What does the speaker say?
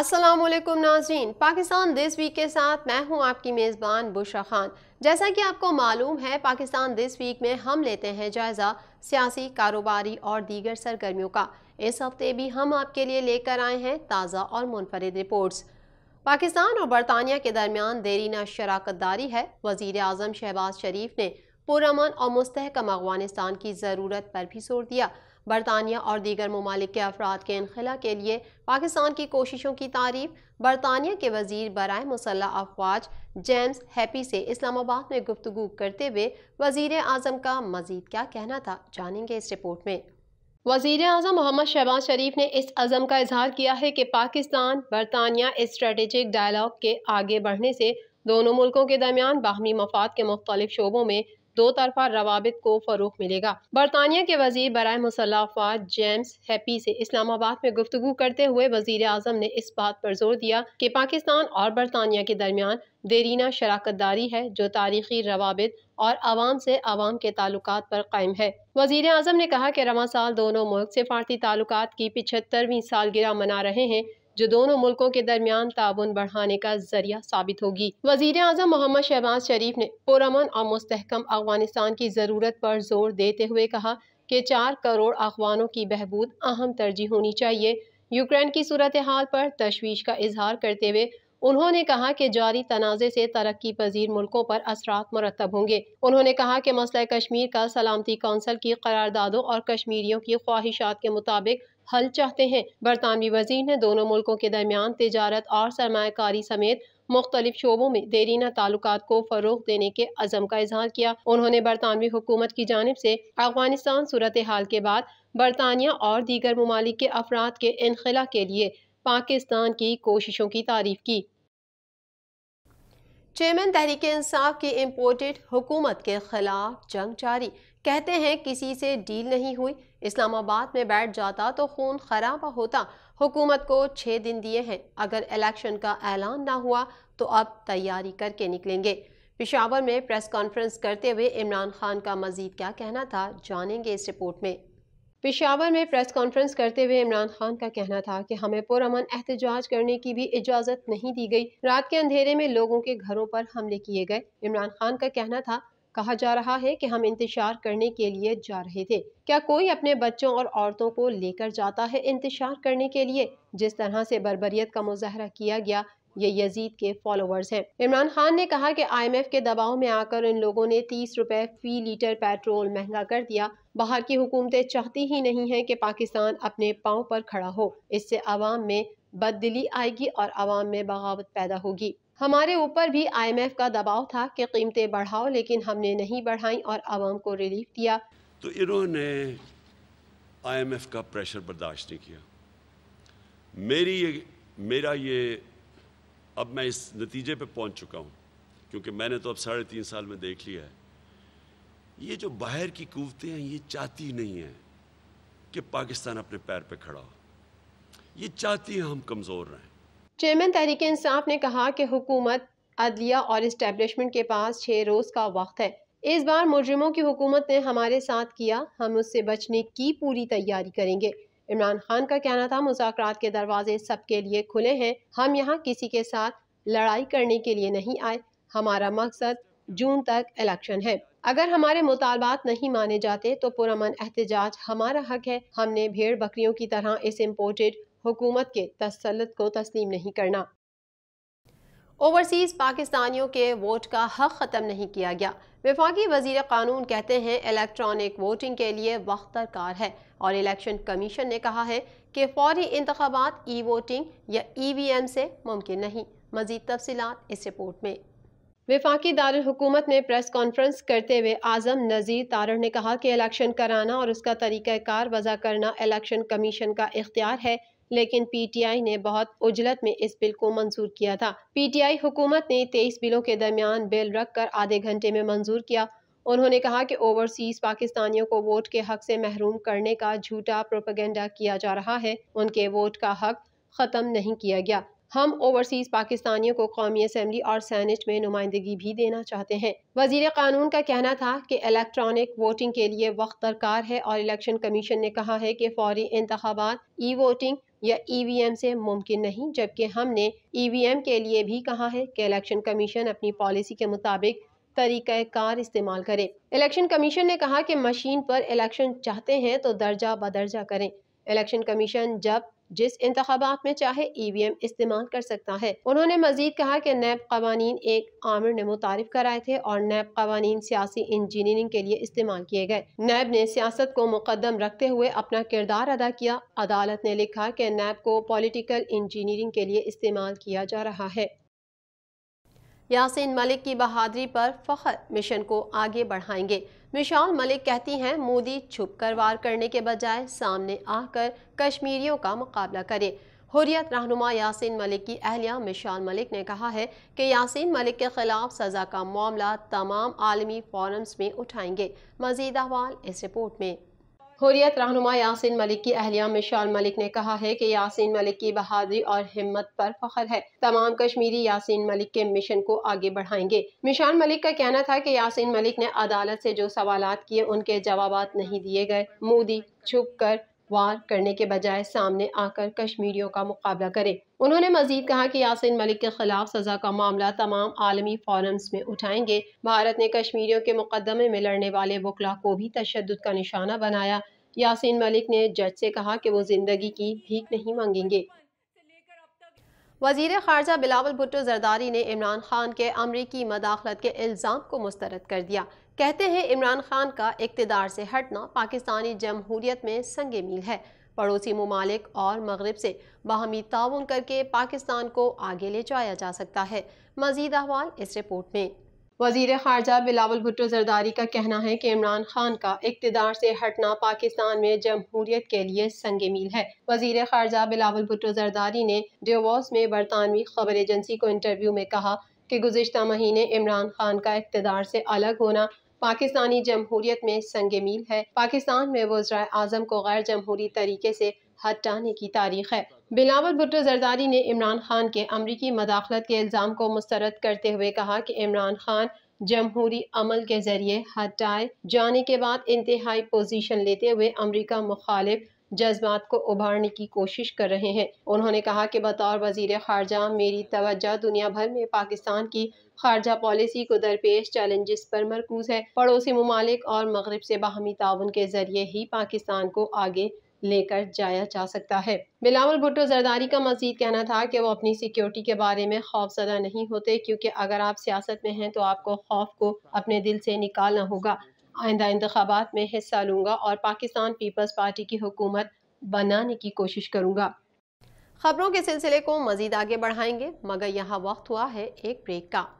अस्सलाम वालेकुम नाजरीन पाकिस्तान दिस वीक के साथ मैं हूं आपकी मेज़बान बुशा खान जैसा कि आपको मालूम है पाकिस्तान दिस वीक में हम लेते हैं जायज़ा सियासी कारोबारी और दीगर सरगर्मियों का इस हफ्ते भी हम आपके लिए लेकर आए हैं ताज़ा और मुनफरद रिपोर्ट्स पाकिस्तान और बरतानिया के दरमियान देरीना शराकत दारी है वज़ी अजम शहबाज शरीफ ने पुरमन और मुस्तकम अफगानिस्तान की ज़रूरत पर भी जोर दिया बरतानिया और दीगर ममालिक के अफराद के इनखला के लिए पाकिस्तान की कोशिशों की तारीफ बरतानिया के वजीर बरए मसल अफवाज जेम्स हैप्पी से इस्लामाबाद में गुफ्तु करते हुए वजीर अजम का मजीद क्या कहना था जानेंगे इस रिपोर्ट में वजीर अजम मोहम्मद शहबाज शरीफ ने इस अज़म का इजहार किया है कि पाकिस्तान बरतानिया स्ट्रेटेजिक डायलाग के आगे बढ़ने से दोनों मुल्कों के दरमियान बाहमी मफाद के मुख्तलिफ शोबों में दो तरफा रवाबित को फरूग मिलेगा बरतानिया के वजीर बर मुसलाफात जेम्स हैप्पी से इस्लामाबाद में गुफ्तु करते हुए वजीर अजम ने इस बात पर जोर दिया कि पाकिस्तान और बरतानिया के दरमियान देरीना शराकत दारी है जो तारीखी रवाबित और आवाम से आवाम के ताल्लुक पर कायम है वजीर अजम ने कहा कि रवा साल दोनों मुल्क सिफारती ताल्लुक की पिछहत्तरवीं सालगिरह मना रहे हैं जो दोनों मुल्कों के दरमियान ताउन बढ़ाने का जरिया साबित होगी वजीर अजम मोहम्मद शहबाज शरीफ ने पुरमन और मुस्तकम अफगानिस्तान की ज़रूरत पर जोर देते हुए कहा कि चार करोड़ अफवानों की बहबूद अहम तरजीह होनी चाहिए यूक्रेन की सूरत हाल पर तशवीश का इजहार करते हुए उन्होंने कहा कि जारी तनाज़े से तरक्की पजीर मुल्कों पर असरा मुरतब होंगे उन्होंने कहा कि मसला कश्मीर का सलामती कौंसल की करारदादों और कश्मीरियों की ख्वाहिशात के मुताबिक हल चाहते हैं बरतानवी वजीर ने दोनों मुल्कों के दरमियान तजारत और सरमाकारी समेत मुख्तलिफ शोबों में देरीना ताल्लुक को फ़रोग देने के अज़म का इजहार किया उन्होंने बरतानवी हुकूमत की जानब से अफगानिस्तान सूरत हाल के बाद बरतानिया और दीगर ममालिक के अफराद के इनखला के लिए पाकिस्तान की कोशिशों की तारीफ की चेयरमैन तहरीक इंसाफ की इम्पोर्टेड हुकूमत के खिलाफ जंग जारी कहते हैं किसी से डील नहीं हुई इस्लामाबाद में बैठ जाता तो खून खराब होता हुकूमत को छः दिन दिए हैं अगर इलेक्शन का ऐलान ना हुआ तो अब तैयारी करके निकलेंगे पिशावर में प्रेस कॉन्फ्रेंस करते हुए इमरान खान का मजीद क्या कहना था जानेंगे इस रिपोर्ट में पेशावर में प्रेस कॉन्फ्रेंस करते हुए इमरान खान का कहना था कि हमें पुरमन एहतजाज करने की भी इजाज़त नहीं दी गई रात के अंधेरे में लोगों के घरों पर हमले किए गए इमरान खान का कहना था कहा जा रहा है कि हम इंतजार करने के लिए जा रहे थे क्या कोई अपने बच्चों और औरतों को लेकर जाता है इंतजार करने के लिए जिस तरह से बरबरीत का मुजाहरा किया गया ये यजीद के फॉलोअर्स हैं इमरान खान ने कहा कि आईएमएफ के दबाव में आकर इन लोगों ने तीस रुपए फी लीटर पेट्रोल महंगा कर दिया बाहर की हुकूमतें चाहती ही नहीं हैं कि पाकिस्तान अपने पाँव पर खड़ा हो इससे आवाम में बददिली आएगी और आवाम में बगावत पैदा होगी हमारे ऊपर भी आईएमएफ का दबाव था कि कीमतें बढ़ाओ लेकिन हमने नहीं बढ़ाई और आवाम को रिलीफ दिया तो इन्होंने आईएमएफ का प्रेशर बर्दाश्त नहीं किया मेरी ये मेरा ये अब मैं इस नतीजे पे पहुंच चुका हूं क्योंकि मैंने तो अब साढ़े तीन साल में देख लिया है ये जो बाहर की कुवतें हैं ये चाहती नहीं है कि पाकिस्तान अपने पैर पे खड़ा हो ये चाहती है हम कमज़ोर रहे चेयरमैन तहरीक इंसाफ ने कहा कि हुकूमत अदलिया और इस्टेबलिशमेंट के पास छः रोज़ का वक्त है इस बार मुजरिमों की हुकूमत ने हमारे साथ किया हम उससे बचने की पूरी तैयारी करेंगे इमरान खान का कहना था मुजाकर के दरवाजे सबके लिए खुले हैं हम यहाँ किसी के साथ लड़ाई करने के लिए नहीं आए हमारा मकसद जून तक इलेक्शन है अगर हमारे मुतालबात नहीं माने जाते तो पुरमन एहतजाज हमारा हक है हमने भेड़ बकरियों की तरह इस इम्पोर्टेड हुकूमत के तसलत को तस्लीम नहीं करना ओवरसीज़ पाकिस्तानियों के वोट का हक ख़त्म नहीं किया गया विफाकी वजीर कानून कहते हैं इलेक्ट्रॉनिक वोटिंग के लिए वक्त दरकार है और इलेक्शन कमीशन ने कहा है कि फौरी इंतबात ई वोटिंग या ई वी एम से मुमकिन नहीं मजीद तफसीत इस रिपोर्ट में विफाकी दारकूमत में प्रेस कॉन्फ्रेंस करते हुए आजम नज़ीर तारण ने कहा कि इलेक्शन कराना और उसका तरीक़ार वजह करना इलेक्शन कमीशन का इख्तियार है लेकिन पीटीआई ने बहुत उजलत में इस बिल को मंजूर किया था पीटीआई हुकूमत ने तेईस बिलों के दरमियान बिल रख कर आधे घंटे में मंजूर किया उन्होंने कहा कि ओवरसीज पाकिस्तानियों को वोट के हक से महरूम करने का झूठा प्रोपेगेंडा किया जा रहा है उनके वोट का हक ख़त्म नहीं किया गया हम ओवरसीज पाकिस्तानियों को कौमी असम्बली और सैनेट में नुमाइंदगी भी देना चाहते हैं वजीर कानून का कहना था कि इलेक्ट्रॉनिक वोटिंग के लिए वक्त दरकार है और इलेक्शन कमीशन ने कहा है कि फौरी इंतबात ई वोटिंग या ईवीएम e से मुमकिन नहीं जबकि हमने ईवीएम e के लिए भी कहा है कि इलेक्शन कमीशन अपनी पॉलिसी के मुताबिक कार इस्तेमाल करे इलेक्शन कमीशन ने कहा कि मशीन पर इलेक्शन चाहते हैं तो दर्जा बदर्जा करें इलेक्शन कमीशन जब जिस इंतबात में चाहे ई वी एम इस्तेमाल कर सकता है उन्होंने मजीद कहा की नैब कवानीन एक आमिर ने मुतारफ कराए थे और नैब कवानीन सियासी इंजीनियरिंग के लिए इस्तेमाल किए गए नैब ने सियासत को मुकदम रखते हुए अपना किरदार अदा किया अदालत ने लिखा कि नैब को पॉलिटिकल इंजीनियरिंग के लिए इस्तेमाल किया जा रहा है यासिन मलिक की बहादरी पर फखर मिशन को आगे बढ़ाएंगे मिशाल मलिक कहती हैं मोदी छुप कर वार करने के बजाय सामने आकर कश्मीरियों का मुकाबला करे हुरियत रहनुमा यासीन मलिक की अहलिया मिशाल मलिक ने कहा है कि यासीन मलिक के खिलाफ सजा का मामला तमाम आलमी फॉरम्स में उठाएंगे मजीद अहवाल इस रिपोर्ट में हुरियत रहनुमा यासिन मलिक की अहलिया मिशाल मलिक ने कहा है कि यासिन मलिक की बहादरी और हिम्मत पर फखर है तमाम कश्मीरी यासिन मलिक के मिशन को आगे बढ़ाएंगे मिशाल मलिक का कहना था कि यासिन मलिक ने अदालत से जो सवाल किए उनके जवाब नहीं दिए गए मोदी छुप कर वार करने के बजाय सामने आकर कश्मीरियों का मुकाबला करें उन्होंने मजीद कहा कि यासिन मलिक के खिलाफ सजा का मामला तमाम आलमी फॉरम्स में उठाएंगे भारत ने कश्मीरियों के मुकदमे में लड़ने वाले वकला को भी तशद का निशाना बनाया यासिन मलिक ने जज से कहा कि वो जिंदगी की भीख नहीं मांगेंगे वजीर खारजा बिलावल भुट्टो जरदारी ने इमरान खान के अमरीकी मदाखलत के इल्ज़ाम को मुस्तरद कर दिया कहते हैं इमरान खान का इकतदार से हटना पाकिस्तानी जमहूरियत में संग मील है पड़ोसी ममालिक और मगरब से बाहमी ताउन करके पाकिस्तान को आगे ले जाया जा सकता है मजीद अहवाल इस रिपोर्ट में वजीर खारजा बिलावल भुट्टो जरदारी का कहना है कि इमरान खान का इकतदार से हटना पाकिस्तान में जमहूरियत के लिए संग मील है वजीर खारजा बिलावल भुट्टो जरदारी ने डेवॉस में बरतानवी खबर एजेंसी को इंटरव्यू में कहा कि गुजशत महीने इमरान खान का इकतदार से अलग होना पाकिस्तानी जमहूरियत में संग मील है पाकिस्तान में वज्रा आजम को गैर जमहूरी तरीके से हटाने की तारीख है बिलावल भुट्टो जरदारी ने इमरान खान के अमरीकी मदाखलत के इल्ज़ाम को मुस्तरद करते हुए कहा कि इमरान खान जमहूरी अमल के जरिए हटाए जाने के बाद इंतहाई पोजीशन लेते हुए अमरीका मुखालिफ जज्बात को उभारने की कोशिश कर रहे हैं उन्होंने कहा कि बतौर वजीर खारजा मेरी तवज्जा दुनिया भर में पाकिस्तान की खारजा पॉलिसी को दरपेश चैलेंजेस पर मरकूज है पड़ोसी ममालिक और मगरब से बाहमी ताउन के जरिए ही पाकिस्तान को आगे लेकर जाया जा सकता है बिलावल भुट्टो जरदारी का मजीद कहना था कि वो अपनी सिक्योरिटी के बारे में खौफजदा नहीं होते क्योंकि अगर आप सियासत में हैं तो आपको खौफ को अपने दिल से निकालना होगा आइंदा इंतबात में हिस्सा लूँगा और पाकिस्तान पीपल्स पार्टी की हुकूमत बनाने की कोशिश करूँगा खबरों के सिलसिले को मज़ीद आगे बढ़ाएंगे मगर यहाँ वक्त हुआ है एक ब्रेक का